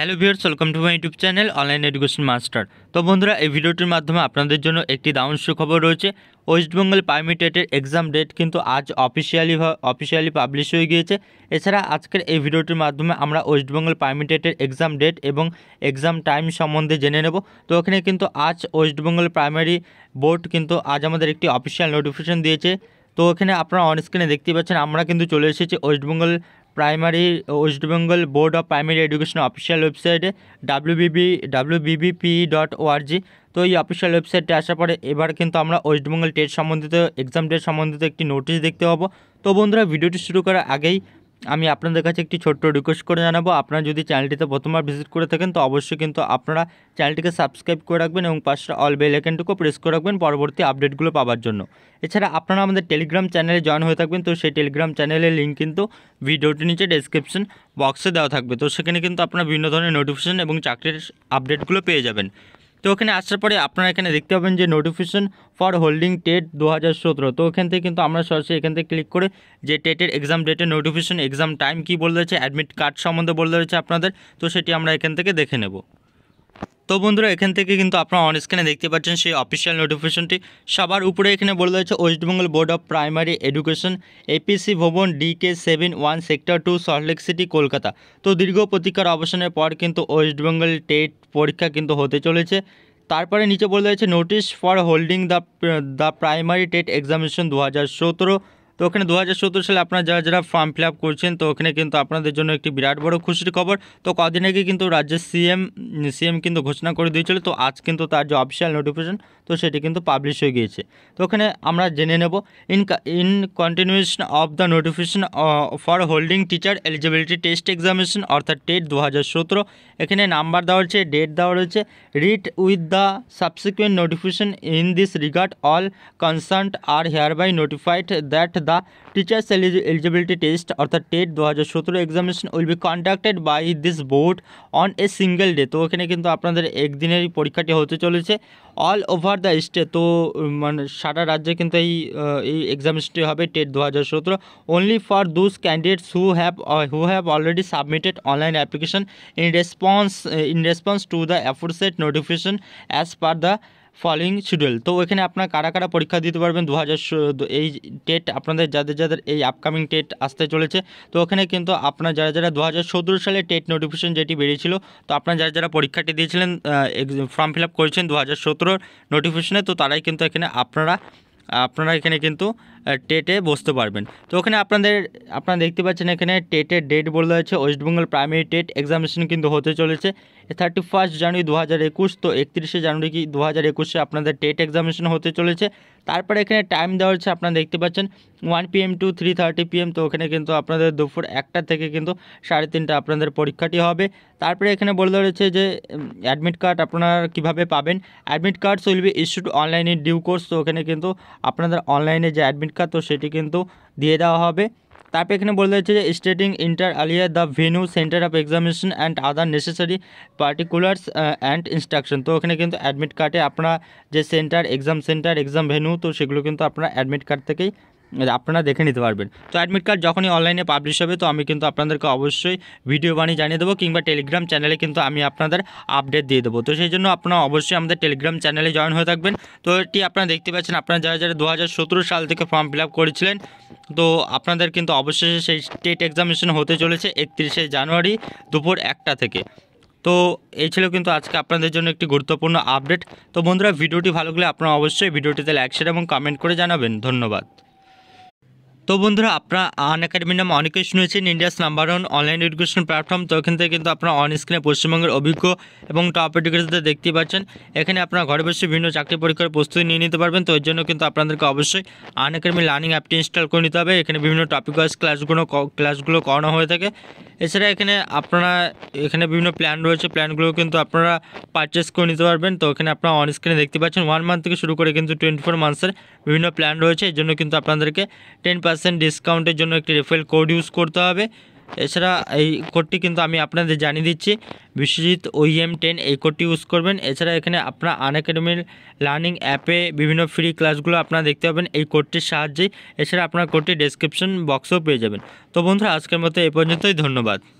hello viewers welcome to my YouTube channel online education master তো বন্ধুরা এই ভিডিওটির মাধ্যমে আপনাদের জন্য একটি দারুণ সুখবর রয়েছে ওয়েস্টবেঙ্গল পারমিটেটের এক্সাম ডেট কিন্তু আজ অফিসিয়ালি অফিসিয়ালি পাবলিশ হয়ে গিয়েছে এছাড়া আজকের এই ভিডিওটির মাধ্যমে আমরা ওয়েস্টবেঙ্গল পারমিটেটের এক্সাম ডেট এবং এক্সাম টাইম সম্বন্ধে জেনে নেব তো ওখানে কিন্তু আজ ওয়েস্টবেঙ্গল প্রাইমারি বোর্ড কিন্তু আজ আমাদের একটি অফিসিয়াল নোটিফিকেশন দিয়েছে তো ওখানে আপনারা অন স্ক্রিনে দেখতে পাচ্ছেন আমরা কিন্তু চলে এসেছি West Bengal primary West Bengal board of primary education official ওয়েবসাইটে ডাব্লিউবিবি ডাব্লিউবিবিপি ডট ওআরজি তো এই অফিসিয়াল ওয়েবসাইটে আসার পরে এবার কিন্তু আমরা ওয়েস্ট বেঙ্গল টেট সম্বন্ধিত এক্সাম টেট সম্বন্ধিত একটি নোটিশ দেখতে পাবো তো বন্ধুরা ভিডিওটি শুরু করার আগেই আমি আপনাদের কাছে একটি ছোট্ট রিকোয়েস্ট করে জানাবো আপনারা যদি চ্যানেলটিতে প্রথমবার ভিজিট করে থাকেন তো অবশ্যই কিন্তু আপনারা চ্যানেলটিকে সাবস্ক্রাইব করে রাখবেন এবং পাশে অল বেল আইকনটুকু প্রেস করে রাখবেন পরবর্তী আপডেটগুলো পাওয়ার জন্য এছাড়া আপনারা আমাদের টেলিগ্রাম চ্যানেলে জয়েন হয়ে থাকবেন তো সেই টেলিগ্রাম চ্যানেলের লিঙ্ক কিন্তু ভিডিওটি নিচে ডেসক্রিপশন বক্সে দেওয়া থাকবে তো সেখানে কিন্তু আপনারা বিভিন্ন ধরনের নোটিফিকেশন এবং চাকরির আপডেটগুলো পেয়ে যাবেন তো ওখানে আসার পরে আপনারা এখানে দেখতে পাবেন যে নোটিফিকেশন ফর হোল্ডিং টেট দু হাজার তো এখান থেকে কিন্তু আমরা সরাসরি এখান থেকে ক্লিক করে যে টেটের এক্সাম ডেটের নোটিফিকেশন এক্সাম টাইম কী বলে রয়েছে অ্যাডমিট কার্ড সম্বন্ধে বলে রয়েছে আপনাদের তো সেটি আমরা এখান থেকে দেখে নেব তো বন্ধুরা এখান থেকে কিন্তু আপনারা অন স্ক্রিনে দেখতে পাচ্ছেন সেই অফিসিয়াল নোটিফিকেশনটি সবার উপরে এখানে বলে রয়েছে West Bengal board of primary education APC Bhavan DK seven one sector two Salt Lake city Kolkata তো দীর্ঘ প্রতীক্ষার অবসানের পর কিন্তু ওয়েস্টবেঙ্গল টেট পরীক্ষা কিন্তু হতে চলেছে তারপরে নিচে বলে রয়েছে notice for holding the the primary TET examination দু হাজার সতেরো তো ওখানে 2017 সালে আপনারা যারা যারা ফর্ম ফিলআপ করেছেন তো ওখানে কিন্তু আপনাদের জন্য একটি বিরাট বড় খুশির খবর তো সরকারি কিন্তু রাজ্য সিএম সিএম কিন্তু ঘোষণা করে দিয়ে চলে তো আজ কিন্তু তার যে অফিশিয়াল নোটিফিকেশন তো সেটি কিন্তু পাবলিশ হয়ে গিয়েছে তো ওখানে আমরা জেনে নেব in in continuation of the notification for holding teacher eligibility test examination অর্থাৎ টেট দু এখানে নাম্বার দেওয়া রয়েছে ডেট দেওয়া রয়েছে read with the subsequent notification in this regard all concerned are hereby notified that the teachers eligibility test অর্থাৎ TET দু হাজার সতেরো examination will be conducted by this board on a single day তো এখানে কিন্তু আপনাদের একদিনের পরীক্ষাটি হতে চলেছে all over at the state তো মানে সারা রাজ্যে কিন্তু এই এই এক্সাম স্টে হবে টেট দু হাজার সতেরো only for those candidates who have who have already submitted online application in response in response to the aforesaid notification as per the following schedule তো ওইখানে আপনার কারা কারা পরীক্ষা দিতে পারবেন দু এই টেট আপনাদের যাদের যাদের এই আপকামিং টেট আসতে চলেছে তো ওখানে কিন্তু আপনার যারা যারা দু হাজার সালে টেট নোটিফিকেশন যেটি বেরিয়েছিল তো আপনার যারা যারা পরীক্ষাটি দিয়েছিলেন ফর্ম ফিল আপ করেছেন দু হাজার নোটিফিকেশনে তো তারাই কিন্তু এখানে আপনারা আপনারা এখানে কিন্তু টেটে বসতে পারবেন তো ওখানে আপনাদের আপনারা দেখতে পাচ্ছেন এখানে টেটের ডেট বলে west West Bengal primary TET examination কিন্তু হতে চলেছে থার্টি ফার্স্ট জানুয়ারি দু হাজার একুশ তো একত্রিশে জানুয়ারি কি দু হাজার একুশে আপনাদের টেট এক্সামিনেশন হতে চলেছে তারপরে এখানে টাইম দেওয়া হচ্ছে আপনারা দেখতে পাচ্ছেন one P M to three thirty P M তো ওখানে কিন্তু আপনাদের দুপুর একটা থেকে কিন্তু সাড়ে তিনটা আপনাদের পরীক্ষাটি হবে তারপরে এখানে বলে দেওয়া হয়েছে যে অ্যাডমিট কার্ড আপনারা কীভাবে পাবেন admit card will be issued অনলাইনে ডিউ কোর্স তো ওখানে কিন্তু আপনাদের অনলাইনে যে অ্যাডমিট কার্ড তো সেটি কিন্তু দিয়ে দেওয়া হবে তারপর এখানে বলে দিয়েছে যে stating inter alia the venue centre of examination and other necessary particulars and instruction তো ওখানে কিন্তু অ্যাডমিট কার্ডে আপনার যে centre exam centre exam venue তো সেগুলো কিন্তু আপনার অ্যাডমিট কার্ড থেকেই আপনারা দেখে নিতে পারবেন তো অ্যাডমিট কার্ড যখনই অনলাইনে পাবলিশ হবে তো আমি কিন্তু আপনাদেরকে অবশ্যই ভিডিও বানিয়ে জানিয়ে দেবো কিংবা টেলিগ্রাম চ্যানেলে কিন্তু আমি আপনাদের আপডেট দিয়ে দেবো তো সেই জন্য আপনারা অবশ্যই আমাদের টেলিগ্রাম চ্যানেলে জয়েন হয়ে থাকবেন তো এটি আপনারা দেখতে পাচ্ছেন আপনারা যারা যারা দু হাজার সাল থেকে ফর্ম ফিল করেছিলেন তো আপনাদের কিন্তু অবশেষে সেই স্টেট এক্সামিনেশন হতে চলেছে একত্রিশে জানুয়ারি দুপুর একটা থেকে তো এই ছিল কিন্তু আজকে আপনাদের জন্য একটি গুরুত্বপূর্ণ আপডেট তো বন্ধুরা ভিডিওটি ভালো লাগলে আপনারা অবশ্যই ভিডিওটিতে লাইক শেয়ার এবং কমেন্ট করে জানাবেন ধন্যবাদ তো বন্ধুরা আপনারা আন একাডেমির নাম অনেকেই শুনেছেন India's number one online education platform তো এখান থেকে কিন্তু আপনারা অন স্ক্রিনে পশ্চিমবঙ্গের অভিজ্ঞ এবং টপ এডুকেশনদের দেখতে পাচ্ছেন এখানে আপনারা ঘরে বসে বিভিন্ন চাকরি পরীক্ষার প্রস্তুতি নিয়ে নিতে পারবেন তো এর জন্য কিন্তু আপনাদেরকে অবশ্যই আন একাডেমি লার্নিং অ্যাপটি ইনস্টল করে নিতে হবে এখানে বিভিন্ন টপিক ওয়াইজ ক্লাসগুলো ক্লাসগুলো করানো হয়ে থাকে এছাড়া এখানে আপনারা এখানে বিভিন্ন প্ল্যান রয়েছে প্ল্যানগুলো কিন্তু আপনারা পারচেস করে নিতে পারবেন তো এখানে আপনারা অন স্ক্রিনে দেখতে পাচ্ছেন ওয়ান মান্থ থেকে শুরু করে কিন্তু টোয়েন্টি ফোর মান্থসের বিভিন্ন প্ল্যান রয়েছে এর জন্য কিন্তু আপনাদেরকে টেন পার্সেন্ট ডিসকাউন্টের জন্য একটি রেফারেল কোড ইউজ করতে হবে এছাড়া এই কোডটি কিন্তু আমি আপনাদের জানিয়ে দিচ্ছি বিশ্বজিৎ ওইএম টেন e এই কোডটি ইউজ করবেন এছাড়া এখানে আপনার আনএকাডেমির লার্নিং অ্যাপে বিভিন্ন ফ্রি ক্লাসগুলো আপনারা দেখতে পাবেন এই কোডটির সাহায্যে এছাড়া আপনার কোডটি ডেসক্রিপশন বক্সেও পেয়ে যাবেন তো বন্ধুরা আজকের মতো এ পর্যন্তই ধন্যবাদ